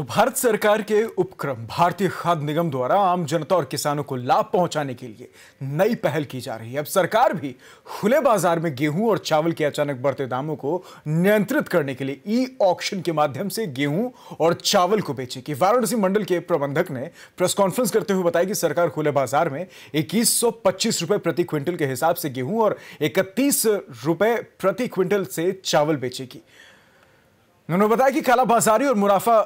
तो भारत सरकार के उपक्रम भारतीय खाद्य निगम द्वारा आम जनता और किसानों को लाभ पहुंचाने के लिए नई पहल की जा रही है अब सरकार भी खुले बाजार में गेहूं और चावल के अचानक बढ़ते दामों को नियंत्रित करने के लिए ई ऑक्शन के माध्यम से गेहूं और चावल को बेचेगी वाराणसी मंडल के प्रबंधक ने प्रेस कॉन्फ्रेंस करते हुए बताया कि सरकार खुले बाजार में इक्कीस रुपए प्रति क्विंटल के हिसाब से गेहूं और इकतीस रुपए प्रति क्विंटल से चावल बेचेगी उन्होंने बताया कि कालाबाजारी और मुनाफा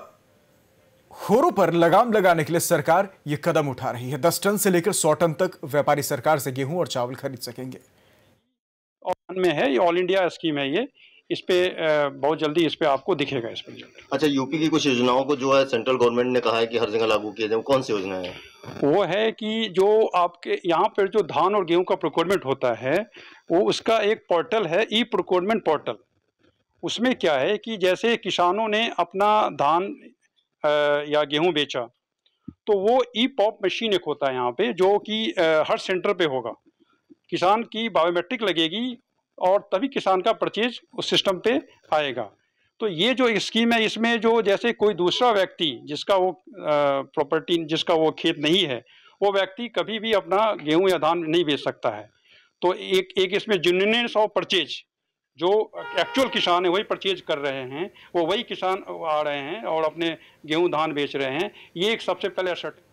खोरों पर लगाम लगाने के लिए सरकार ये कदम उठा रही है दस टन से लेकर सौ टन तक व्यापारी सरकार से गेहूं और चावल खरीद सकेंगे में है ये ऑल इंडिया स्कीम है ये इस पे बहुत जल्दी इस पे आपको दिखेगा इस पे अच्छा यूपी की कुछ योजनाओं को जो है सेंट्रल गवर्नमेंट ने कहा है कि हर जगह लागू किया जाए कौन सी योजना है वो है कि जो आपके यहाँ पर जो धान और गेहूं का प्रोक्योरमेंट होता है वो उसका एक पोर्टल है ई प्रोक्योरमेंट पोर्टल उसमें क्या है कि जैसे किसानों ने अपना धान या गेहूं बेचा तो वो ई पॉप मशीन एक होता है यहाँ पे जो कि हर सेंटर पे होगा किसान की बायोमेट्रिक लगेगी और तभी किसान का परचेज उस सिस्टम पे आएगा तो ये जो स्कीम है इसमें जो जैसे कोई दूसरा व्यक्ति जिसका वो प्रॉपर्टी जिसका वो खेत नहीं है वो व्यक्ति कभी भी अपना गेहूं या धान नहीं बेच सकता है तो एक एक इसमें जुनिनेस ऑफ परचेज जो एक्चुअल किसान है वही परचेज कर रहे हैं वो वही किसान आ रहे हैं और अपने गेहूं धान बेच रहे हैं ये एक सबसे पहले असट